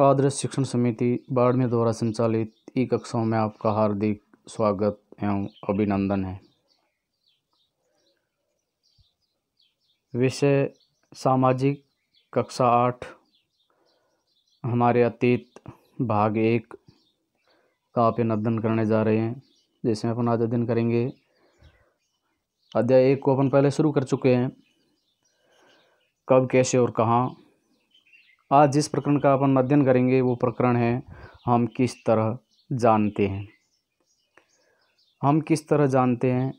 आदर्श शिक्षण समिति बाड़मेर द्वारा संचालित ई कक्षाओं में आपका हार्दिक स्वागत एवं अभिनंदन है विषय सामाजिक कक्षा आठ हमारे अतीत भाग एक का आप अध्ययन करने जा रहे हैं जिसमें अपन आज अध्ययन करेंगे अध्याय एक को अपन पहले शुरू कर चुके हैं कब कैसे और कहाँ आज जिस प्रकरण का अपन अध्ययन करेंगे वो प्रकरण है हम किस तरह जानते हैं हम किस तरह जानते हैं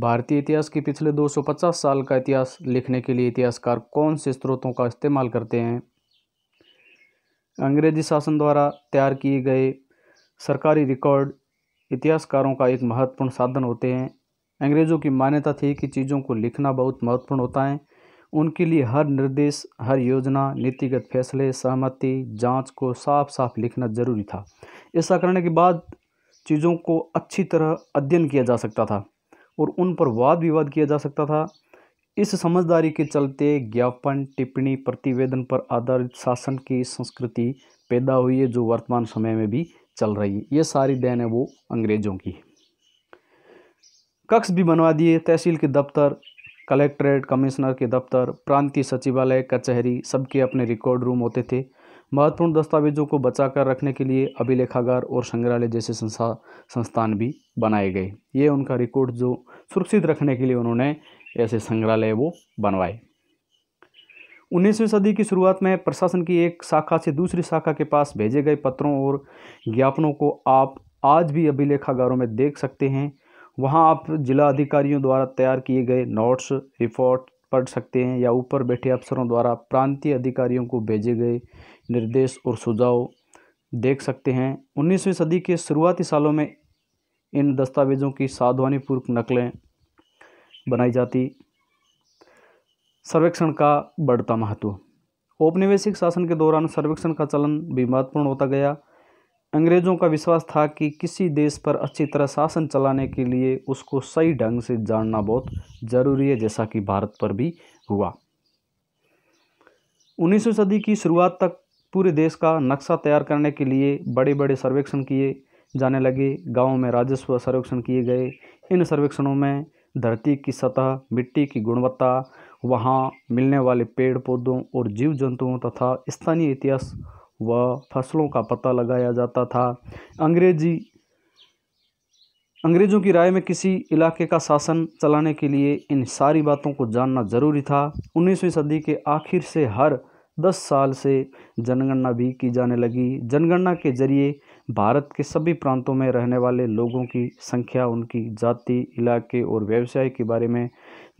भारतीय इतिहास के पिछले 250 साल का इतिहास लिखने के लिए इतिहासकार कौन से स्रोतों का इस्तेमाल करते हैं अंग्रेजी शासन द्वारा तैयार किए गए सरकारी रिकॉर्ड इतिहासकारों का एक महत्वपूर्ण साधन होते हैं अंग्रेज़ों की मान्यता थी कि चीज़ों को लिखना बहुत महत्वपूर्ण होता है उनके लिए हर निर्देश हर योजना नीतिगत फैसले सहमति जांच को साफ साफ लिखना जरूरी था ऐसा करने के बाद चीज़ों को अच्छी तरह अध्ययन किया जा सकता था और उन पर वाद विवाद किया जा सकता था इस समझदारी के चलते ज्ञापन टिप्पणी प्रतिवेदन पर आधारित शासन की संस्कृति पैदा हुई है जो वर्तमान समय में भी चल रही है ये सारी देन है वो अंग्रेज़ों की कक्ष भी बनवा दिए तहसील के दफ्तर कलेक्ट्रेट कमिश्नर के दफ्तर प्रांतीय सचिवालय कचहरी सबके अपने रिकॉर्ड रूम होते थे महत्वपूर्ण दस्तावेजों को बचाकर रखने के लिए अभिलेखागार और संग्रहालय जैसे संस्था संस्थान भी बनाए गए ये उनका रिकॉर्ड जो सुरक्षित रखने के लिए उन्होंने ऐसे संग्रहालय वो बनवाए उन्नीसवीं सदी की शुरुआत में प्रशासन की एक शाखा से दूसरी शाखा के पास भेजे गए पत्रों और ज्ञापनों को आप आज भी अभिलेखागारों में देख सकते हैं वहाँ आप जिला अधिकारियों द्वारा तैयार किए गए नोट्स रिपोर्ट पढ़ सकते हैं या ऊपर बैठे अफसरों द्वारा प्रांतीय अधिकारियों को भेजे गए निर्देश और सुझाव देख सकते हैं उन्नीसवीं सदी के शुरुआती सालों में इन दस्तावेज़ों की सावधानीपूर्वक नकलें बनाई जाती सर्वेक्षण का बढ़ता महत्व औपनिवेशिक शासन के दौरान सर्वेक्षण का चलन भी महत्वपूर्ण होता गया अंग्रेज़ों का विश्वास था कि किसी देश पर अच्छी तरह शासन चलाने के लिए उसको सही ढंग से जानना बहुत ज़रूरी है जैसा कि भारत पर भी हुआ उन्नीसवीं सदी की शुरुआत तक पूरे देश का नक्शा तैयार करने के लिए बड़े बड़े सर्वेक्षण किए जाने लगे गाँव में राजस्व सर्वेक्षण किए गए इन सर्वेक्षणों में धरती की सतह मिट्टी की गुणवत्ता वहाँ मिलने वाले पेड़ पौधों और जीव जंतुओं तथा स्थानीय इतिहास व फसलों का पता लगाया जाता था अंग्रेजी अंग्रेज़ों की राय में किसी इलाके का शासन चलाने के लिए इन सारी बातों को जानना ज़रूरी था 19वीं सदी के आखिर से हर 10 साल से जनगणना भी की जाने लगी जनगणना के जरिए भारत के सभी प्रांतों में रहने वाले लोगों की संख्या उनकी जाति इलाके और व्यवसाय के बारे में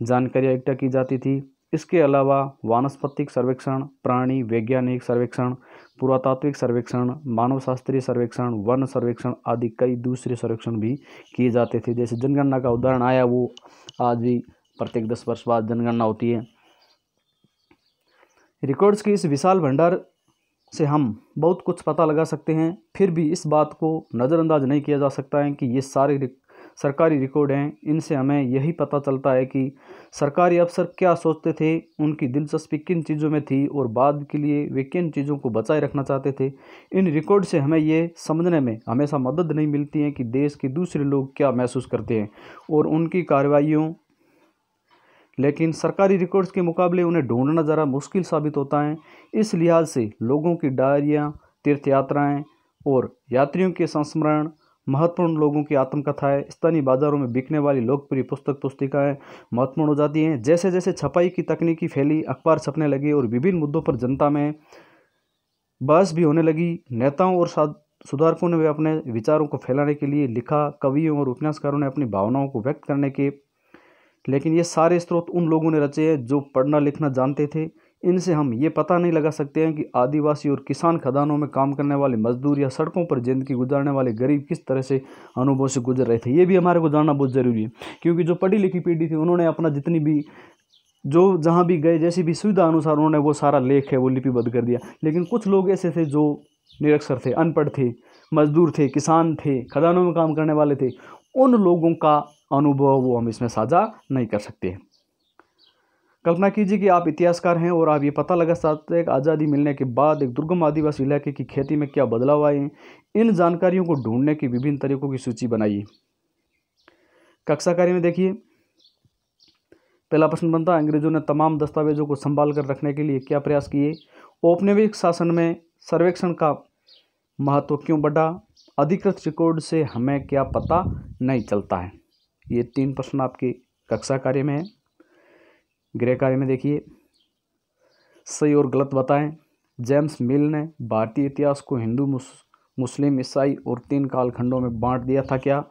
जानकारी इकट्ठा की जाती थी इसके अलावा वानस्पतिक सर्वेक्षण प्राणी वैज्ञानिक सर्वेक्षण पुरातात्विक सर्वेक्षण मानव शास्त्रीय सर्वेक्षण वन सर्वेक्षण आदि कई दूसरे सर्वेक्षण भी किए जाते थे जैसे जनगणना का उदाहरण आया वो आज भी प्रत्येक दस वर्ष बाद जनगणना होती है रिकॉर्ड्स के इस विशाल भंडार से हम बहुत कुछ पता लगा सकते हैं फिर भी इस बात को नज़रअंदाज नहीं किया जा सकता है कि ये सारे सरकारी रिकॉर्ड हैं इनसे हमें यही पता चलता है कि सरकारी अफसर क्या सोचते थे उनकी दिलचस्पी किन चीज़ों में थी और बाद के लिए वे किन चीज़ों को बचाए रखना चाहते थे इन रिकॉर्ड से हमें ये समझने में हमेशा मदद नहीं मिलती है कि देश के दूसरे लोग क्या महसूस करते हैं और उनकी कार्रवाइयों लेकिन सरकारी रिकॉर्ड्स के मुकाबले उन्हें ढूंढना ज़रा मुश्किल साबित होता है इस लिहाज से लोगों की डायरियाँ तीर्थ यात्राएँ और यात्रियों के संस्मरण महत्वपूर्ण लोगों की आत्मकथाएँ स्थानीय बाजारों में बिकने वाली लोकप्रिय पुस्तक पुस्तिकाएँ महत्वपूर्ण हो जाती हैं जैसे जैसे छपाई की तकनीकी फैली अखबार छपने लगे और विभिन्न मुद्दों पर जनता में बहस भी होने लगी नेताओं और सुधारकों ने वे अपने विचारों को फैलाने के लिए लिखा कवियों और उपन्यासकारों ने अपनी भावनाओं को व्यक्त करने के लेकिन ये सारे स्रोत उन लोगों ने रचे हैं जो पढ़ना लिखना जानते थे इनसे हम ये पता नहीं लगा सकते हैं कि आदिवासी और किसान खदानों में काम करने वाले मजदूर या सड़कों पर ज़िंदगी गुजारने वाले गरीब किस तरह से अनुभव से गुजर रहे थे ये भी हमारे को जानना बहुत ज़रूरी है क्योंकि जो पढ़ी लिखी पीढ़ी थी उन्होंने अपना जितनी भी जो जहाँ भी गए जैसी भी सुविधा अनुसार उन्होंने वो सारा लेख है वो लिपिबद्ध कर दिया लेकिन कुछ लोग ऐसे थे जो निरक्षर थे अनपढ़ थे मजदूर थे किसान थे खदानों में काम करने वाले थे उन लोगों का अनुभव वो हम इसमें साझा नहीं कर सकते हैं कल्पना कीजिए कि आप इतिहासकार हैं और आप ये पता लगा सकते हैं कि आज़ादी मिलने के बाद एक दुर्गम आदिवासी इलाके की खेती में क्या बदलाव आए हैं इन जानकारियों को ढूंढने के विभिन्न तरीकों की सूची बनाइए कक्षा कार्य में देखिए पहला प्रश्न बनता है अंग्रेजों ने तमाम दस्तावेजों को संभाल कर रखने के लिए क्या प्रयास किए औपनिवेशिक शासन में सर्वेक्षण का महत्व क्यों बढ़ा अधिकृत रिकॉर्ड से हमें क्या पता नहीं चलता है ये तीन प्रश्न आपके कक्षा कार्य में है गृह कार्य में देखिए सही और गलत बताएं जेम्स मिल ने भारतीय इतिहास को हिंदू मुस्लिम ईसाई और तीन कालखंडों में बांट दिया था क्या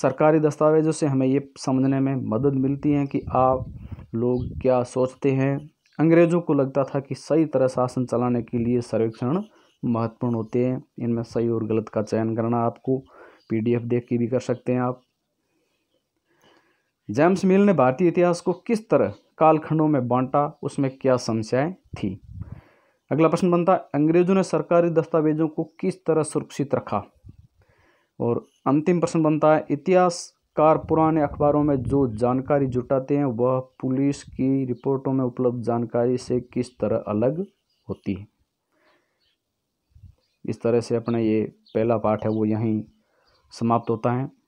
सरकारी दस्तावेजों से हमें ये समझने में मदद मिलती है कि आप लोग क्या सोचते हैं अंग्रेज़ों को लगता था कि सही तरह शासन चलाने के लिए सर्वेक्षण महत्वपूर्ण होते हैं इनमें सही और गलत का चयन करना आपको पीडीएफ देख के भी कर सकते हैं आप जेम्स मिल ने भारतीय इतिहास को किस तरह कालखंडों में बांटा उसमें क्या समस्याएं थी अगला प्रश्न बनता है अंग्रेजों ने सरकारी दस्तावेजों को किस तरह सुरक्षित रखा और अंतिम प्रश्न बनता है इतिहासकार पुराने अखबारों में जो जानकारी जुटाते हैं वह पुलिस की रिपोर्टों में उपलब्ध जानकारी से किस तरह अलग होती है इस तरह से अपना ये पहला पाठ है वो यहीं समाप्त होता है